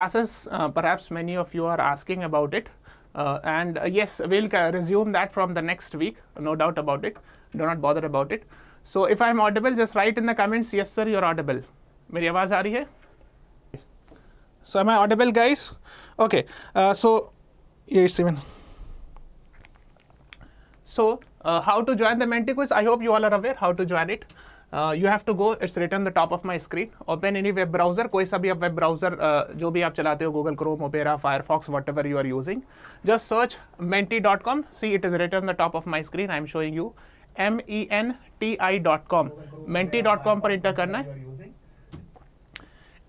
classes, uh, perhaps many of you are asking about it. Uh, and uh, yes, we'll resume that from the next week, no doubt about it. Do not bother about it. So if I'm audible, just write in the comments, yes sir, you're audible. मेरी आवाज़ आ रही So am I audible guys? Okay, uh, so here, it's even. So uh, how to join the Menti quiz? I hope you all are aware how to join it. You have to go it's written the top of my screen open any web browser कोई सा भी आप web browser uh, जो भी आप चलाते हो Google Chrome Opera Firefox whatever you are using just search Menti dot com see it is written the top of my screen I am showing you M E N T I dot com Menti dot com पर enter करना है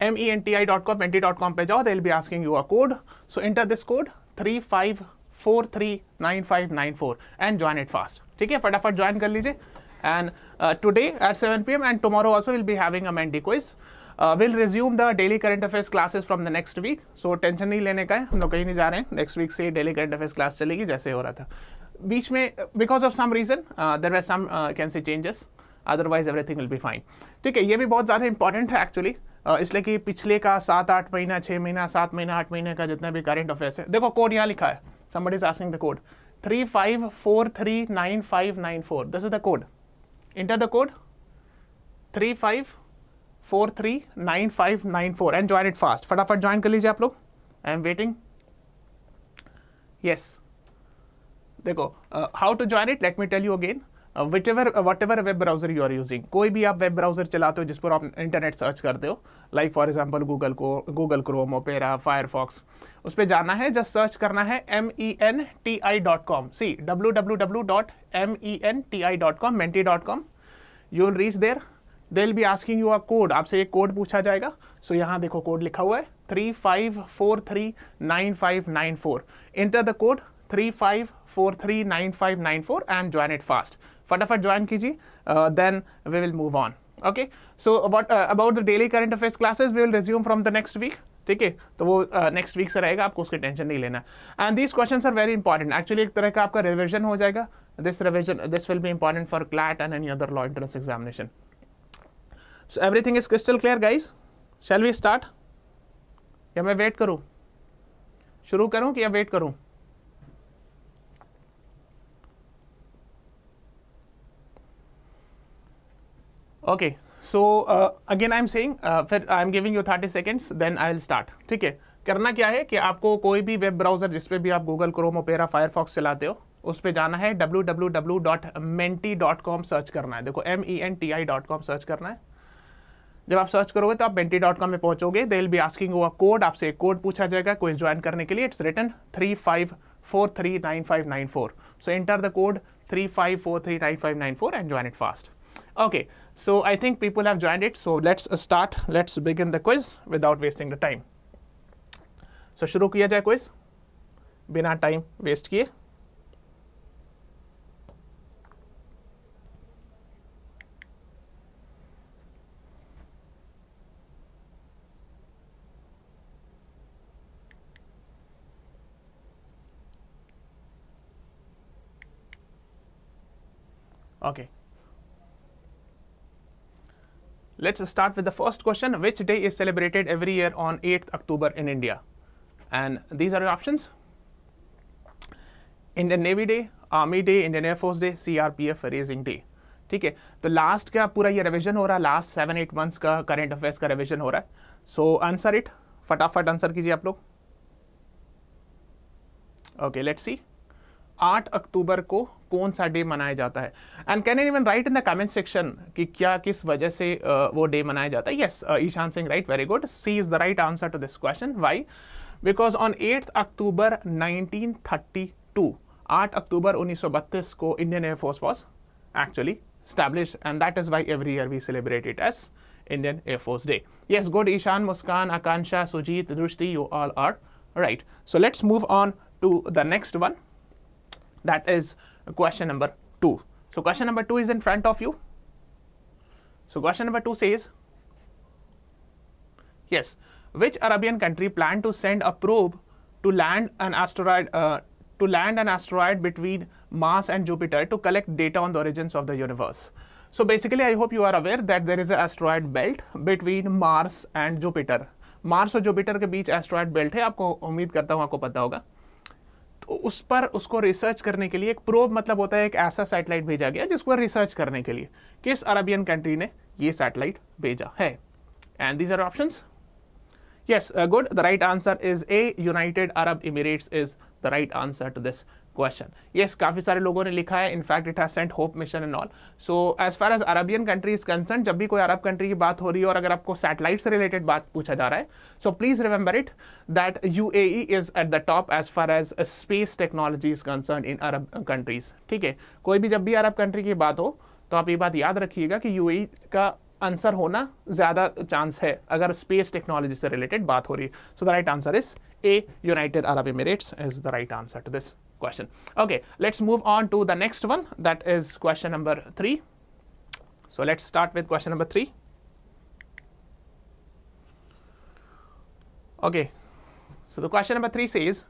M E N T I dot com Menti dot com पर जाओ they be asking you a code so enter this code three five four three nine five nine four and join it fast ठीक है फटाफट join कर लीजिए and uh, today at 7 p.m. and tomorrow also we'll be having a Mendy quiz. Uh, we'll resume the daily current affairs classes from the next week. So tension नहीं लेने का है हम लोग कहीं नहीं जा रहे हैं नेक्स्ट वीक से डेली करंट अफेयर्स क्लास चलेगी जैसे हो रहा था बीच में because of some reason there some some can see changes otherwise everything will be fine ठीक है ये भी बहुत ज़्यादा इंपॉर्टेंट है एक्चुअली uh, इसलिए कि पिछले का सात आठ महीना छः महीना सात महीना आठ महीने का जितना भी करंट अफेयर्स है देखो कोड यहाँ लिखा है is the code three five four three nine five nine four this is the code Enter the code 35439594 and join it fast. फटाफट join कर लीजिए आप लोग. I am waiting. Yes. देखो, uh, how to join it? Let me tell you again. Whatever whatever web browser you are using कोई भी आप web browser चलाते हो जिस पर आप इंटरनेट सर्च करते हो लाइक फॉर एग्जाम्पल गूगल को गूगल क्रोम ओपेरा फायरफॉक्स उस पर जाना है जस्ट सर्च करना है M E N T I dot com see W W W dot M E N T I dot com Menti dot com you will reach there they will be asking you are code आपसे एक code पूछा जाएगा सो so, यहाँ देखो code लिखा हुआ है three five four three nine five nine four enter the code three five four three nine five nine four and join it fast फटाफट ज्वाइन कीजिए then we will move on okay so about about the daily current affairs classes we will resume from the next week ठीक है तो वो next uh, week से रहेगा आपको उसकी टेंशन नहीं लेना and these question are very important actually एक तरह का आपका रिविजन हो जाएगा this revision this will be important for CLAT and any other law entrance examination so everything is crystal clear guys shall we start या मैं wait करूँ शुरू करूँ कि या वेट करूँ okay so uh, again i'm saying uh, फिर I am giving you 30 seconds then i will start ठीक है करना क्या है कि आपको कोई भी वेब ब्राउजर जिस पे भी आप गूगल क्रोम ओपेरा फायरफॉक्स चलाते हो उस पर जाना है www.menti.com सर्च करना है देखो M E N T I dot com search करना है जब आप सर्च करोगे तो आप मेंटी डॉट कॉम में पहुंचोगे दे विल बी आस्किंग हुआ कोड आपसे एक कोड पूछा जाएगा कोई ज्वाइन करने के लिए it's written three five four three nine five nine four so enter the code three five four three nine five nine four and join it fast okay So I think people have joined it. So let's uh, start. Let's begin the quiz without wasting the time. So शुरू किया जाए quiz बिना time waste किए. Okay. Let's start with the first question. Which day is celebrated every year on 8th October in India? And these are your options. Indian Navy Day Army Day Indian Air Force Day CRPF Raising Day ठीक है तो last का पूरा ये revision हो रहा है last seven eight months का करंट अफेयर्स का रिविजन हो रहा है सो आंसर इट फटाफट आंसर कीजिए आप लोग ओके लेट्स सी 8 अक्टूबर को कौन सा डे मनाया जाता है and can even write in the comment section कि क्या किस वजह से uh, वो डे मनाया जाता है yes Ishaan Singh right very good C is the right answer to this question why because on eighth October 1932 8 October 1932 को Indian Air Force was actually established and that is why every year we celebrate it as Indian Air Force Day. Yes, good Ishan, Muskan, Akansha, Sujit, Drushti, you all are right. So let's move on to the next one. That is question number 2. So question number 2 is in front of you. So question number 2 says, yes, which Arabian country planned to send a probe to land an asteroid uh, to land an asteroid between Mars and Jupiter to collect data on the origins of the universe. So basically, I hope you are aware that there is an asteroid belt between Mars and Jupiter. Mars and Jupiter के बीच asteroid belt है आपको उम्मीद करता हूँ आपको पता होगा तो उस पर उसको रिसर्च करने के लिए एक प्रोब मतलब होता है एक ऐसा सैटेलाइट भेजा गया जिसको रिसर्च करने के लिए किस अरबियन कंट्री ने ये सैटेलाइट भेजा है and these are options yes good the right answer is A United Arab Emirates is the right answer to this question yes काफ़ी सारे लोगों ने लिखा है in fact it has sent Hope mission and also as far as Arabian country is concern जब भी कोई Arab country की बात हो रही है और अगर आपको सैटेलाइट से रिलेटेड बात पूछा जा रहा है so please remember it that U A is at the top as far as space technology is concern in Arab countries ठीक है कोई भी जब भी अरब कंट्री की बात हो तो आप ये बात याद रखिएगा कि यू e का आंसर होना ज़्यादा चांस है अगर स्पेस टेक्नोलॉजी से रिलेटेड बात हो रही है so the right answer is A United Arab Emirates is the right answer to this question. Okay, let's move on to the next one that is question number 3. So let's start with question number 3. Okay, so the question number 3 says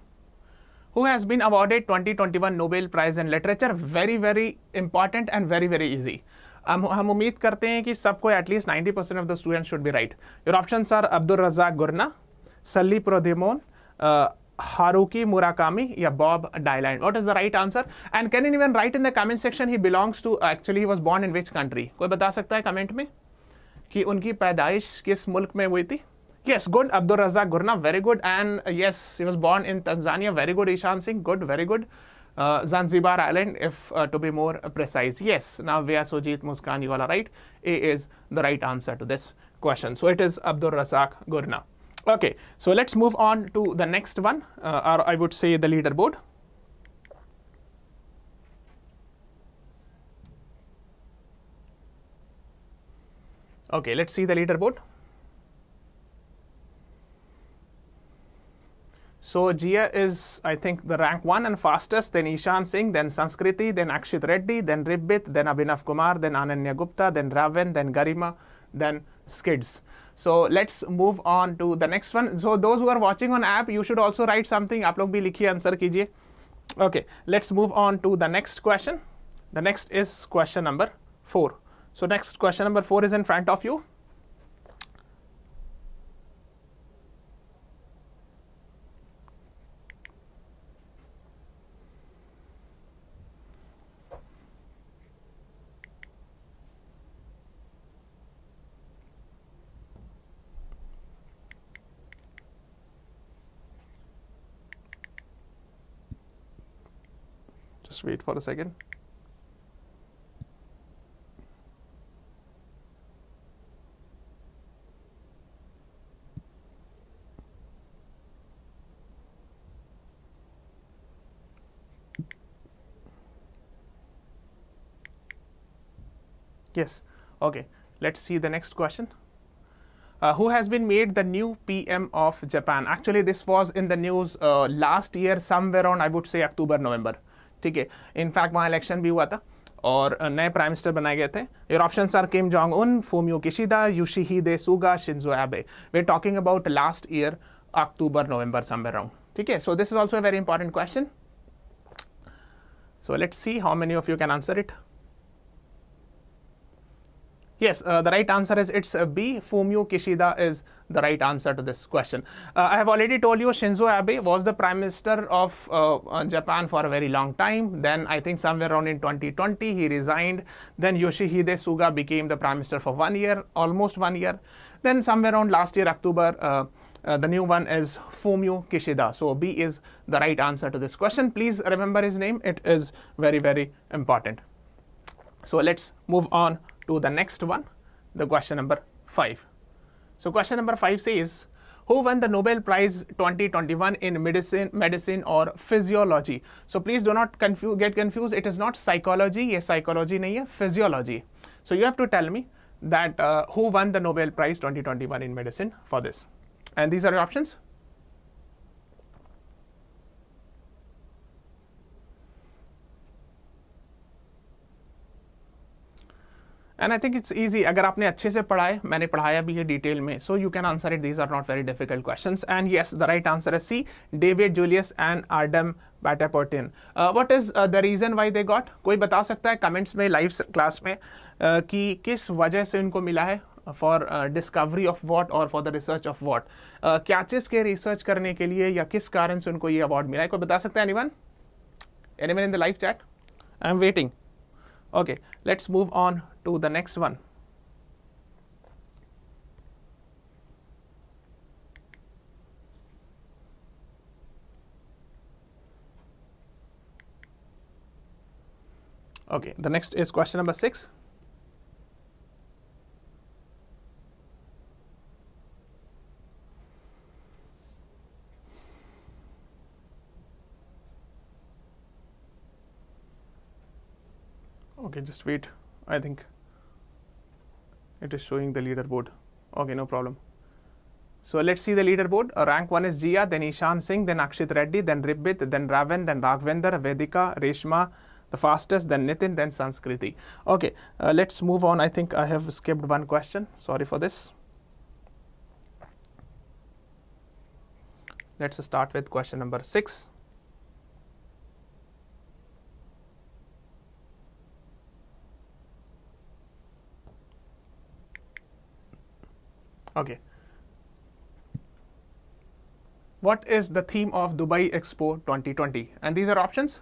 who has been awarded 2021 Nobel Prize in Literature very very important and very very easy. हम हम उम्मीद करते हैं कि सबको at least 90 percent of the student should be right your option are Abdul Razak Gurnah सलीप रोदेमोन Haruki Murakami, yeah, Bob Dylan. What is the right answer? And can anyone write in the comment section he belongs to, actually he was born in which country? कोई बता सकता है comment में कि उनकी पैदाइश किस मुल्क में हुई थी yes good abdul razak gurna very good and yes he was born in tanzania very good ishan singh good very good uh, zanzibar island if uh, to be more precise yes now we are sojit muskan you all are right a is the right answer to this question so it is abdul razak gurna Okay, so let's move on to the next one, uh, or I would say the leaderboard. Okay, let's see the leaderboard. So Jia is, I think, the rank one and fastest, then Ishan Singh, then Sanskriti, then Akshit Reddy, then Ribbit, then Abhinav Kumar, then Ananya Gupta, then Raven, then Garima, then Skids so let's move on to the next one so those who are watching on app you should also write something aap log bhi likhiye answer kijiye okay let's move on to the next question the next is question number 4 so next question number 4 is in front of you just wait for a second. Yes, okay. Let's see the next question. Uh, who has been made the new PM of Japan? Actually, this was in the news uh, last year, somewhere on I would say October, November. ठीक है in fact वहाँ election भी हुआ था और नए prime minister बनाए गए थे your option are Kim Jong Un Fumio Kishida दे Suga Shinzo Abe we talking about last year October November somewhere round ठीक है so this is also very important question so let's see how many of you can answer it Yes, uh, the right answer is it's uh, B. Fumio Kishida is the right answer to this question. Uh, I have already told you Shinzo Abe was the prime minister of uh, uh Japan for a very long time. Then I think somewhere around in 2020 he resigned. Then Yoshihide Suga became the prime minister for one year, almost one year. Then somewhere around last year October. Uh, uh, the new one is Fumio Kishida. So B is the right answer to this question. Please remember his name. It is very, very important. So let's move on to the next one, the question number 5. So question number 5 says, who won the Nobel Prize 2021 in medicine, medicine or physiology? So please do not confuse, get confused. It is not psychology. Yes, psychology नहीं है, physiology. So you have to tell me that uh, who won the Nobel Prize 2021 in medicine for this. And these are your options. And I think it's easy अगर आपने अच्छे से पढ़ाए मैंने पढ़ाया भी है डिटेल में so you can answer it these are not very difficult question and yes the right answer is C David Julius and Ardem Patapoutian what is the reason why they got कोई बता सकता है comments में live class में uh, कि किस वजह से उनको मिला है फॉर डिस्कवरी ऑफ वॉट और for the research of what catches के रिसर्च करने के लिए या किस कारण से उनको ये अवार्ड मिला है कोई बता सकता है any anyone in the live chat I am waiting Okay, let's move on to the next one. Okay, the next is question number 6. okay just wait I think it is showing the leaderboard okay no problem so let's see the leaderboard uh, rank 1 is Jia then Ishan Singh then Akshit Reddy then Ribbit then Raven then Raghvendra Vedika Reshma the fastest then Nitin then Sanskriti okay uh, let's move on I think I have skipped one question sorry for this let's start with question number 6 Okay. What is the theme of Dubai Expo 2020? And these are options.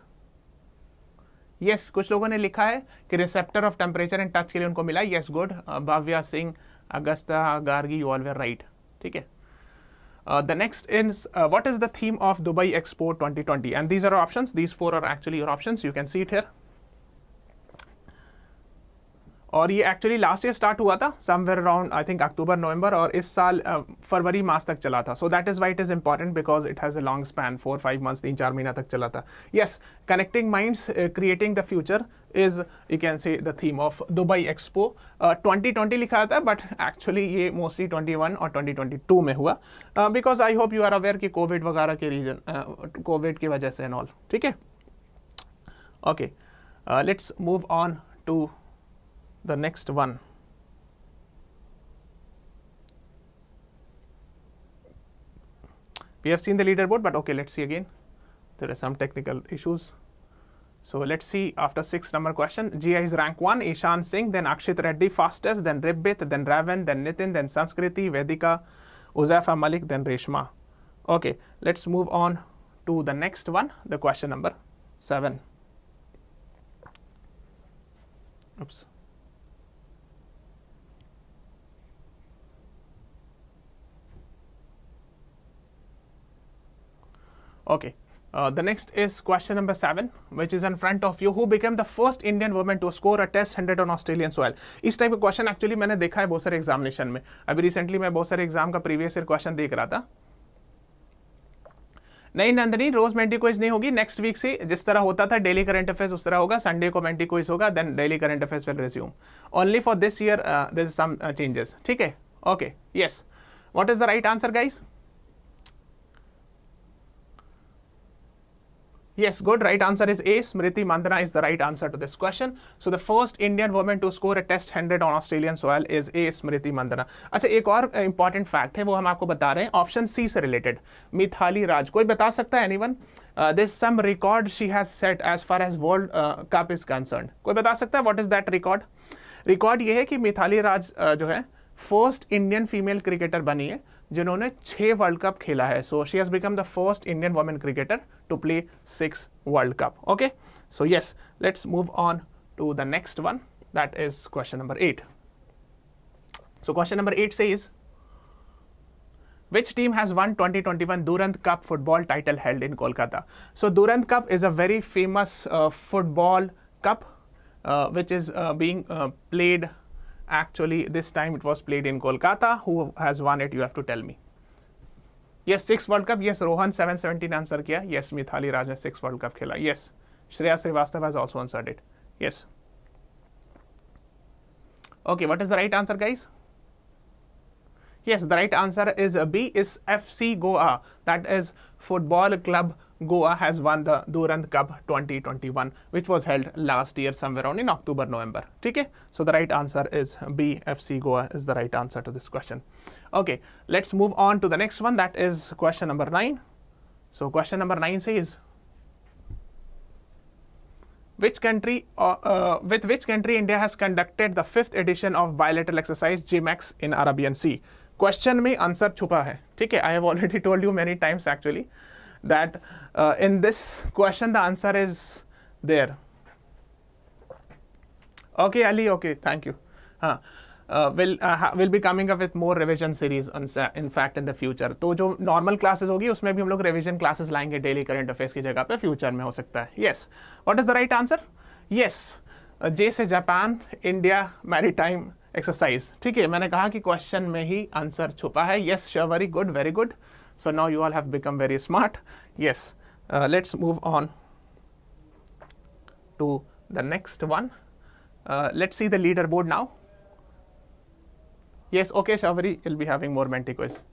yes, कुछ लोगों ने लिखा है कि receptor of temperature and touch के लिए उनको मिला Yes, good. Bhavya Singh Agastya Gargi you all were right. ठीक है uh, the next is uh, what is the theme of Dubai Expo 2020 and these are options these four are actually your options you can see it here और ये actually last year start हुआ था somewhere around I think October November और इस साल फरवरी मास तक चला था so that is why it is important because it has a long span four five months तीन चार महीना तक चला था yes connecting minds creating the future is you can say the theme of Dubai Expo twenty twenty लिखा था but actually ये mostly twenty one और ट्वेंटी ट्वेंटी टू में हुआ because I hope you are aware कि COVID वगैरह के reason Covid की वजह से एन ऑल ठीक है okay let's move on to the next one. We have seen the leaderboard, but okay, let us see again. There are some technical issues. So, let us see after 6 number question, GI is rank 1, Ishan Singh, then Akshit Reddy fastest, then Ribbit, then Raven, then Nitin, then Sanskriti, Vedika, Uzafa Malik, then Reshma. Okay, let us move on to the next one, the question number 7. Oops. Okay. Uh, the next is question number 7 which is in front of you. Who became the first Indian woman to score a test 100 on Australian soil? is type of question actually maine dekha hai bahut sare examination mein abhi recently मैं bahut sare exam ka previous year question dekh raha tha नहीं नंदनी रोज Menti quiz नहीं होगी next week से जिस तरह होता था daily current affairs उस तरह होगा संडे को मेंटी क्विज होगा then daily current affairs will resume only for this year this some changes ठीक है okay yes what is the right answer guys Yes, good. Right answer is A. Smriti Mandana is the right answer to this question. So the first Indian woman to score a test 100 on Australian soil is A. Smriti Mandana. अच्छा एक और important fact है वो हम आपको बता रहे हैं ऑप्शन सी से रिलेटेड मिथाली राज कोई बता सकता है anyone this some record she has set as far as world cup is concern कोई बता सकता है what is that record record ये है कि मिथाली राज uh, जो है फर्स्ट इंडियन फीमेल क्रिकेटर बनी है जिन्होंने छः वर्ल्ड कप खेला है so she has become the first Indian women cricketer to play six world cup okay so yes let's move on to the next one that is question number eight so question number eight से is Which team has won 2021 Durand Cup football title held in Kolkata? So Durand Cup is a very famous uh, football cup uh, which is uh, being played Actually, this time it was played in Kolkata. Who has won it? You have to tell me. Yes, six World Cup. Yes, Rohan 717 answer kiya. Yes, Mithali Raj has six World Cup khela. Yes, Shreya Srivastav has also answered it. Yes. Okay, what is the right answer, guys? Yes, the right answer is B is FC Goa. That is Football Club Goa has won the Durand Cup 2021, which was held last year somewhere around in October, November. Okay, so the right answer is B. FC Goa is the right answer to this question. Okay, let's move on to the next one. That is question number nine. So question number nine says, which country uh, uh, with which country India has conducted the fifth edition of bilateral exercise GMAX in Arabian Sea? Question में answer छुपा है ठीक है I have already told you many times actually that uh, in this question the answer is there. Okay, Ali, okay, thank you. Huh. Uh, will uh, will be coming up with more revision series on, in fact in the future तो जो normal classes होगी उसमें भी हम लोग revision classes लाएंगे daily current affairs की जगह पे future में हो सकता है yes what is the right answer yes जे से जापान इंडिया मैरीटाइम एक्सरसाइज ठीक है मैंने कहा कि क्वेश्चन में ही आंसर छुपा है yes sure very good very good So now you all have become very smart. Yes, uh, let's move on to the next one. Uh, let's see the leaderboard now. Yes, okay, Shavari will be having more quiz.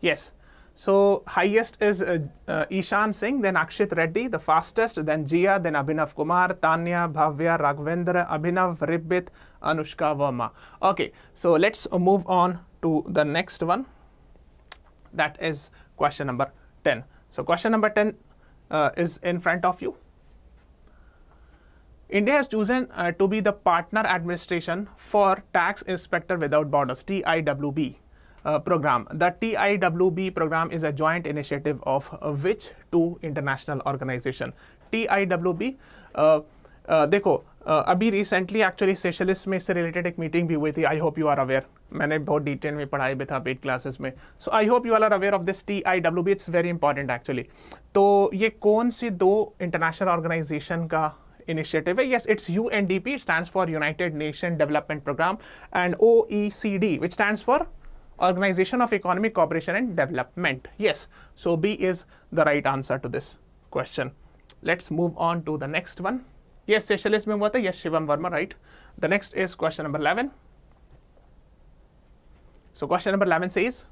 Yes, so highest is uh, uh, Ishan Singh, then Akshit Reddy, the fastest, then Jia, then Abhinav Kumar, Tanya, Bhavya, Raghavendra, Abhinav, Ribbit, Anushka Verma. Okay, so let's move on to the next one. That is question number 10. So question number 10 uh, is in front of you. India has chosen uh, to be the partner administration for Tax Inspector Without Borders, TIWB uh, program. The TIWB program is a joint initiative of uh, which two international organization? TIWB uh, देखो अभी recently actually specialist में इससे related एक meeting भी हुई थी I hope you are aware मैंने बहुत डिटेल में पढ़ाई भी था पेड क्लासेस में so I hope you are aware of this T I W B it's very important actually तो ये कौन सी दो इंटरनेशनल ऑर्गेनाइजेशन का इनिशिएटिव है yes it's U N D P stand for United Nation Development Programme and O E C D which stand for Organisation of Economic Cooperation and Development yes so B is the right answer to this question let's move on to the next one ये सेशलिस्ट में हुआ था yes Shivam Verma right the next is question number eleven so question number eleven से is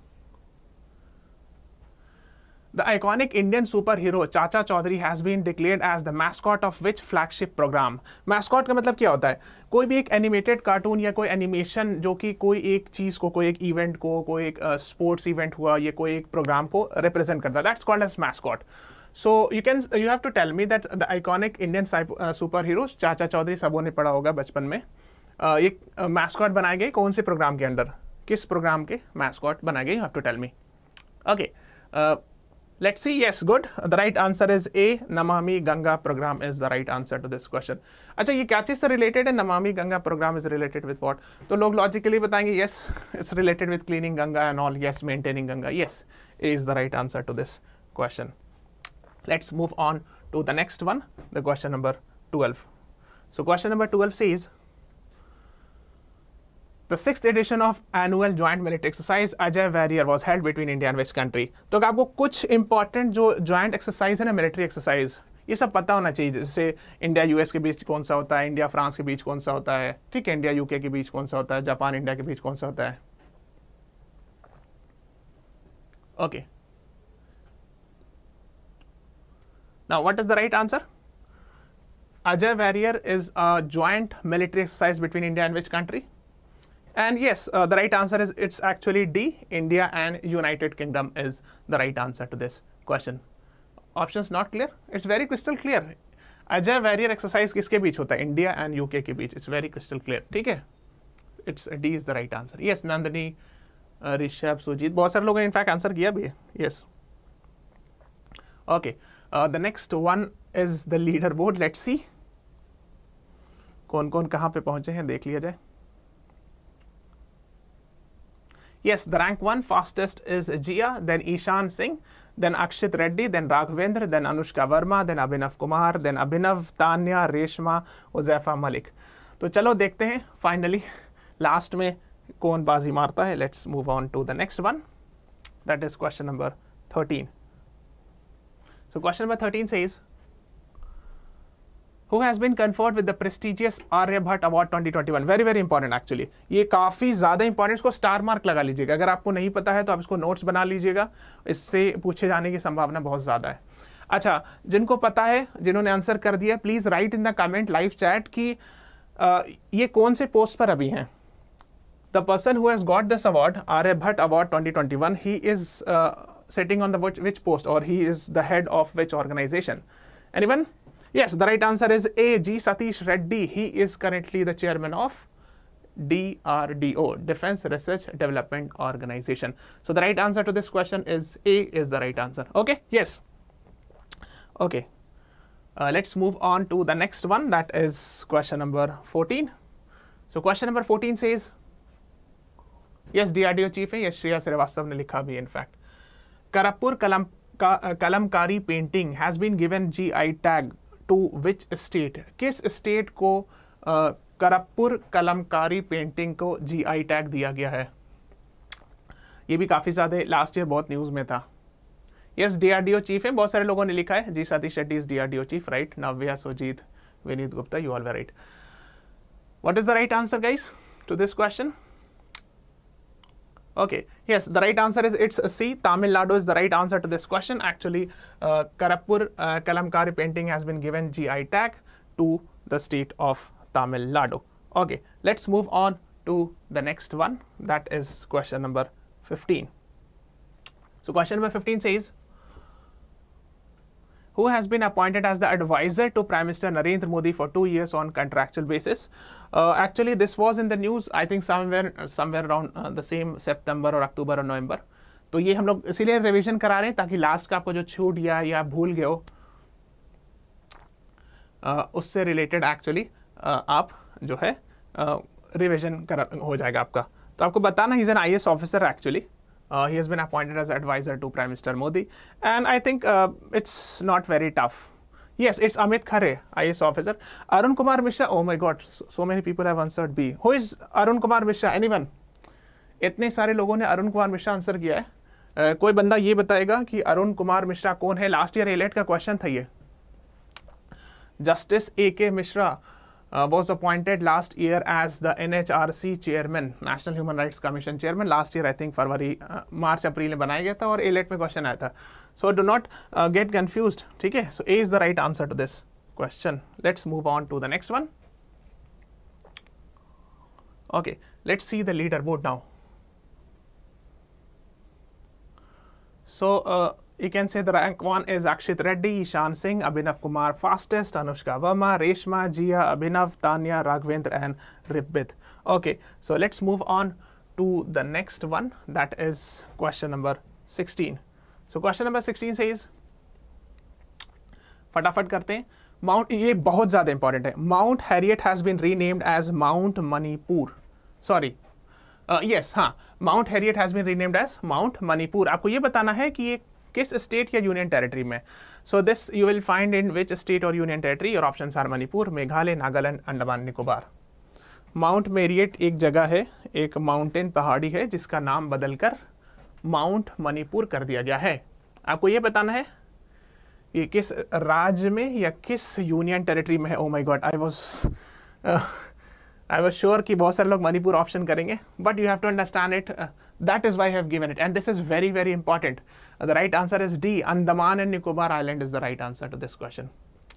The iconic Indian superhero Chacha Chaudhary has been declared as the mascot of which flagship program? Mascot का मतलब क्या होता है कोई भी एक एनिमेटेड कार्टून या कोई एनिमेशन जो कि कोई एक चीज़ को कोई एक इवेंट को कोई एक स्पोर्ट्स uh, इवेंट हुआ या कोई एक प्रोग्राम को रिप्रेजेंट करता है that's called as mascot so you can you have to tell me that the iconic Indian superhero Chacha Chaudhary सबों ने पढ़ा होगा बचपन में एक मैस्कॉट बनाए गए कौन से प्रोग्राम के अंडर किस प्रोग्राम के मैस्कॉट बनाए गए you have to tell me okay let's see yes good the right answer is A Namami Ganga programme is the right answer to this question अच्छा ये क्या चीज़ से रिलेटेड है Namami Ganga programme is related with what तो लोग लॉजिकली बताएंगे yes it's related with cleaning Ganga and all yes maintaining Ganga yes is the right answer to this question Let's move on to the next one, the question number 12. So question number 12 says, the sixth edition of annual joint military exercise ajay warrior was held between India and which country? तो aapko kuch important jo joint exercise hai na military exercise ये सब पता होना चाहिए जैसे India US के बीच कौन सा होता है इंडिया फ्रांस के बीच कौन सा होता है ठीक है इंडिया यूके के बीच कौन सा होता है जापान इंडिया के बीच कौन सा होता है okay okay. Now, what is the right answer? Ajay Warrior is a joint military exercise between India and which country? And yes, uh, the right answer is it's actually D, India and United Kingdom is the right answer to this question. Options not clear? It's very crystal clear. Ajay Warrior exercise is बीच होता India and UK के It's very crystal clear. Okay, It's D is the right answer. Yes, Nandini, uh, Rishabh, Sujit. बहुत सारे लोगों ने in fact answer किया भी Yes. Okay. uh, the next one is the leaderboard let's see कौन कौन कहां पे पहुंचे हैं देख लिया जाए yes the rank one fastest is Jiya then Ishaan Singh then Akshit Reddy then Raghavendra then Anushka Verma then Abhinav Kumar then Abhinav Tanya Reshma Uzaifa Malik तो चलो देखते हैं फाइनली लास्ट में कौन बाजी मारता है let's move on to the next one that is question number thirteen So question number 13 says, who has been conferred with the prestigious Aryabhatta Award 2021 Very, very important actually. ये काफ़ी ज़्यादा important, इसको star mark लगा लीजिएगा अगर आपको नहीं पता है तो आप इसको notes बना लीजिएगा इससे पूछे जाने की संभावना बहुत ज़्यादा है अच्छा जिनको पता है जिन्होंने आंसर कर दिया please write in the comment live chat कि आ, ये कौन से पोस्ट पर अभी हैं the person who has got this award Aryabhatta award 2021 he is sitting on the which, which post or he is the head of which organization? Anyone? Yes, the right answer is A. G. Satish Reddy. He is currently the chairman of DRDO, Defense Research Development Organization. So the right answer to this question is A is the right answer. Okay, yes. Okay, uh, let's move on to the next one that is question number 14. So question number 14 says, yes DRDO chief yes Shreya Srivastav ne likha bhi in fact. का, Kalamkari painting has been given G I tag to which state किस स्टेट को करपुर Kalamkari painting को I tag दिया गया है ये भी काफ़ी ज़्यादा लास्ट ईयर बहुत न्यूज़ में था यस डीआरडीओ चीफ है बहुत सारे लोगों ने लिखा है जी Satish Shetty is DRDO chief right Navya Sujeet Vineet Gupta you all were right what is the right answer guys to this question Okay, yes, the right answer is it's C. Tamil Nadu is the right answer to this question. Actually, uh, uh, Kalamkari painting has been given GI tag to the state of Tamil Nadu. Okay, let's move on to the next one. That is question number 15. So question number 15 says, who has been appointed as the advisor to Prime Minister Narendra Modi for two years on contractual basis. Uh, actually, this was in the news, I think somewhere somewhere around uh, the same September or October or November. तो ये हम लोग इसीलिए revision करा रहे हैं ताकि last का आपको जो छूट गया या भूल गए हो uh, उससे रिलेटेड एक्चुअली आप जो है रिविजन करा हो जाएगा आपका तो आपको बताना is an I officer actually he has been appointed as advisor to Prime Minister Modi, and I think uh, it's not very tough. Yes, it's Amit Khare, IS officer. Arun Kumar Mishra. Oh my God, so, so many people have answered B. Who is Arun Kumar Mishra? Anyone? इतने सारे लोगों ने Arun Kumar Mishra answer किया है uh, कोई बंदा ये बताएगा कि अरुण कुमार मिश्रा कौन है लास्ट ईयर एलेट का क्वेश्चन था ये जस्टिस ए के Mishra Uh, was appointed last year as the NHRC chairman, National Human Rights Commission chairman. Last year, I think, February, uh, March, April, and ALET question. Aaya tha. So, do not uh, get confused. Hai? So, A is the right answer to this question. Let's move on to the next one. Okay, let's see the leaderboard now. So, uh, You can say the rank 1 is Akshit Reddy, Ishan Singh, Abhinav Kumar Fastest, Anushka Verma, Reshma, Jia, Abhinav, Tanya, Raghavendra and Ribbit. Okay, so let's move on to the next one that is question number 16. So question number 16 says, फटाफट करते हैं mount ये बहुत ज़्यादा important है Mount Harriet has been renamed as Mount Manipur sorry yes हाँ Mount Harriet has been renamed as Mount Manipur आपको ये बताना है कि ये किस स्टेट या यूनियन टेरिटरी में so this you will find in which state और यूनियन टेरिटरी और option are Manipur Meghalaya Nagaland Andaman Nicobar Mount Marriott एक जगह है एक माउंटेन पहाड़ी है जिसका नाम बदलकर माउंट मणिपुर कर दिया गया है आपको ये बताना है ये किस राज्य में या किस यूनियन टेरिटरी में है oh my god I was I was sure कि बहुत सारे लोग मणिपुर ऑप्शन करेंगे but you have to understand it That is why I have given it. And this is very, very important. Uh, the right answer is D. Andaman and Nicobar Island is the right answer to this question.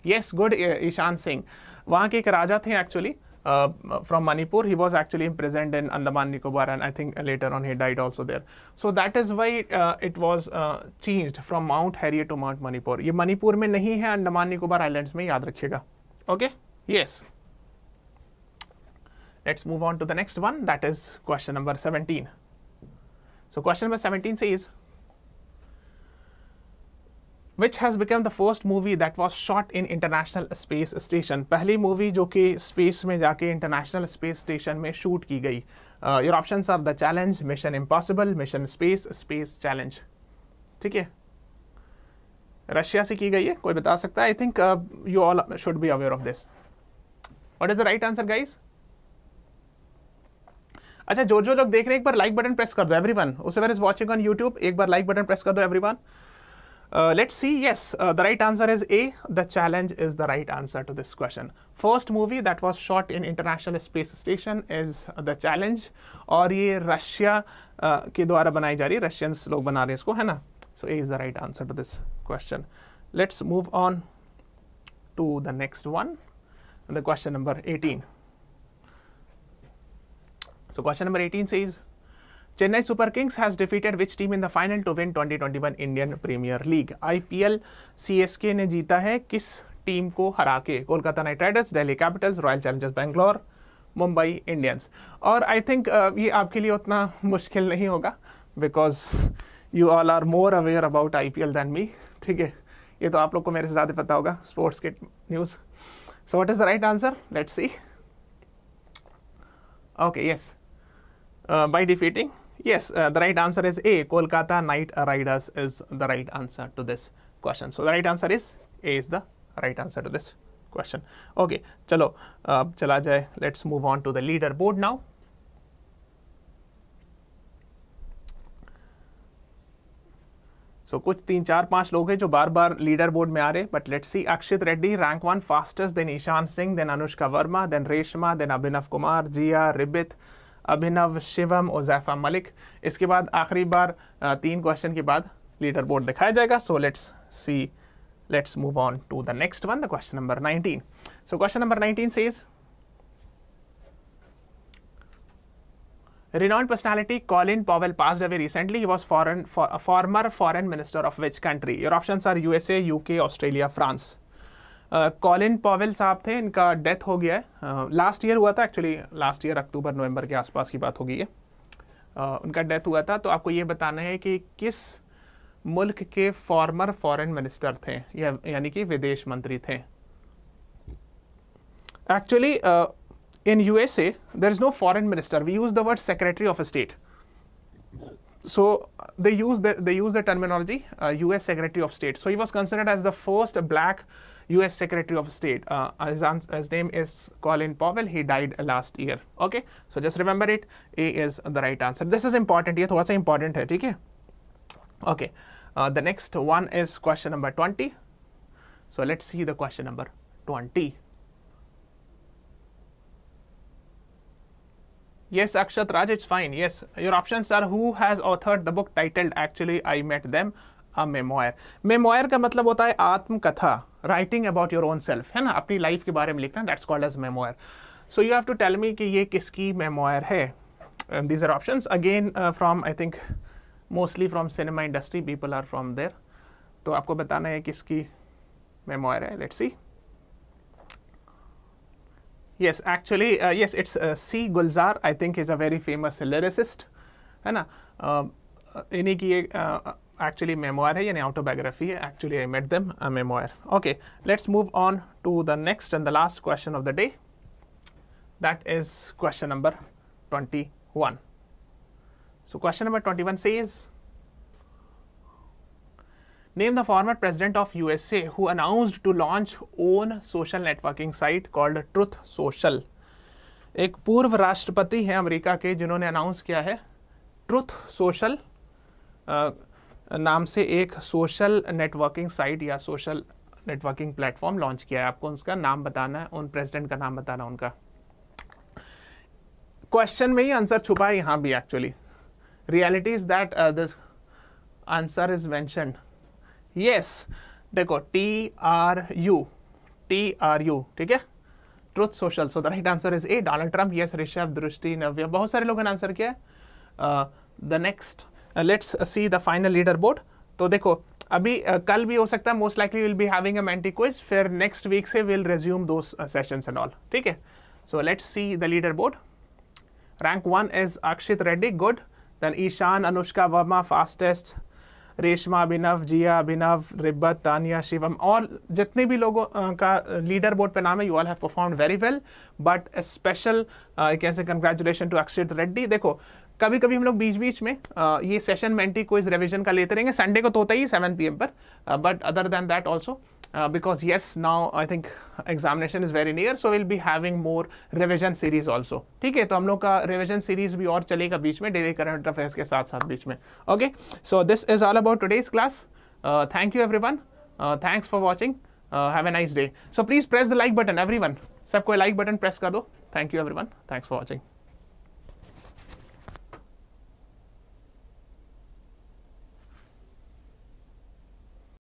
Yes, good, Ishan Singh. वहाँ के एक थे actually uh, from Manipur. He was actually imprisoned in Andaman Nicobar and I think later on he died also there. So that is why uh, it was uh, changed from Mount Harriet to Mount Manipur. ये Manipur में नहीं है Andaman Nicobar Islands में याद रखिएगा Okay? Yes. Let's move on to the next one that is question number 17. So question number 17 says, which has become the first movie that was shot in International Space Station? पहली movie जो कि space में जाके international space station में shoot की गई your option are the challenge mission impossible mission space space challenge ठीक है रशिया से की गई है कोई बता सकता है I think you all should be aware of this what is the right answer guys अच्छा जो जो लोग देख रहे हैं एक बार लाइक बटन प्रेस कर दो everyone where is watching on YouTube एक बार लाइक बटन प्रेस कर दो everyone let see yes the right answer is A the challenge is the right answer to this question first movie that was shot in international space station is the challenge और ये Russia uh, के द्वारा बनाई जा रही है Russians लोग बना रहे हैं इसको है ना so A is the right answer to this question let's move on to the next one the question number eighteen So question number 18 says, Chennai Super Kings has defeated which team in the final to win 2021 Indian Premier League? IPL CSK ने जीता है किस team को हरा के Kolkata Knight Riders Delhi Capitals Royal Challengers Bangalore Mumbai Indians और I think uh, ये आपके लिए उतना मुश्किल नहीं होगा because you all are more aware about I P L than me ठीक है ये तो आप लोग को मेरे से ज़्यादा पता होगा स्पोर्ट्स के news so what is the right answer let's see okay yes uh, by defeating? Yes, uh, the right answer is A. Kolkata Knight Riders is the right answer to this question. So the right answer is A is the right answer to this question. Okay, chalo, ab uh, chala jaye Let's move on to the leaderboard now. So so, कुछ तीन चार पांच लोग हैं जो बार बार leader board में आ रहे but let's see Akshit Reddy rank one fastest then Ishaan Singh then Anushka Verma then Reshma then Abhinav Kumar Jiya Ribit Abhinav Shivam और जैफा मलिक इसके बाद आखिरी बार तीन क्वेश्चन के बाद लीडर बोर्ड दिखाया जाएगा so let's see let's move on to the next one the question number 19 so question number 19 says renowned personality colin powell passed away recently he was foreign for a former foreign minister of which country your options are usa uk australia france Colin Powell साहब थे इनका death हो गया है last year हुआ था actually last year October November के आसपास की बात हो गई है uh, उनका डेथ हुआ था तो आपको ये बताना है कि किस मुल्क के फॉर्मर फॉरेन मिनिस्टर थे या यानी कि विदेश मंत्री थे actually in USA there is no foreign minister we use the word secretary of state so they use the terminology use the terminology uh, US Secretary of State. So he was considered as US Secretary of State. Uh, his, his, name is Colin Powell. He died last year. Okay, so just remember it. A is the right answer. This is important. ये what's सा important है, Okay. Uh, the next one is question number 20. So let's see the question number 20. Yes, Akshat Raj, it's fine. Yes, your options are who has authored the book titled Actually I Met Them, a Memoir. Memoir का मतलब होता है आत्मकथा writing about your own self है ना अपनी life के बारे में लिखना that's called as memoir so you have to tell me कि ये किसकी मेमोयर है these are option again from I think mostly from cinema industry people are from there तो आपको बताना है किसकी मेमोयर है let's see yes actually uh, it's C Gulzar I think is a very famous lyricist है ना इन्हीं uh, uh, की actually memoir hai yani autobiography hai actually i met them a memoir okay let's move on to the next and the last question of the day that is question number 21 so question number 21 says Name the former president of USA who announced to launch own social networking site called Truth Social. एक पूर्व राष्ट्रपति हैं America के जिन्होंने announce किया है Truth social नाम से एक सोशल नेटवर्किंग साइट या सोशल नेटवर्किंग प्लेटफॉर्म लॉन्च किया है आपको उसका नाम बताना है उन प्रेसिडेंट का नाम बताना उनका क्वेश्चन में ही आंसर छुपा है यहाँ भी actually reality is that this answer is mention yes देखो T R U T R U ठीक है Truth Social so the right answer is A Donald Trump yes Rishabh Drishti Navya बहुत सारे लोगों ने आंसर किया the next uh, let's see the final leaderboard तो देखो अभी uh, कल भी हो सकता है most likely will be having a Menti quiz फिर नेक्स्ट वीक से विल रेज्यूम दो सेशंस एंड ऑल ठीक है so let's see the leaderboard rank one is Akshit Reddy good then Ishaan Anushka Verma fastest Reshma Abhinav Jiya Abhinav Ribbat Tania Shivam और जितने भी लोगों uh, का लीडर बोर्ड पे नाम है you all have perform very well but special कैसे कंग्रेचुलेशन टू अक्षित रेड्डी देखो कभी कभी हम लोग बीच बीच में uh, ये सेशन मेंटी को इस रिविजन का लेते रहेंगे संडे को तो होता ही सेवन पी पर but other than that also because yes now I think examination is very near so will be having more revision series also ठीक है तो हम लोग का रिविजन सीरीज भी और चलेगा बीच में डेली करंट अफेयर्स के साथ साथ बीच में okay so this is all about today's class thank you everyone thanks for watching have a nice day so please press the like button everyone सबको लाइक बटन प्रेस कर दो thank you everyone thanks for watching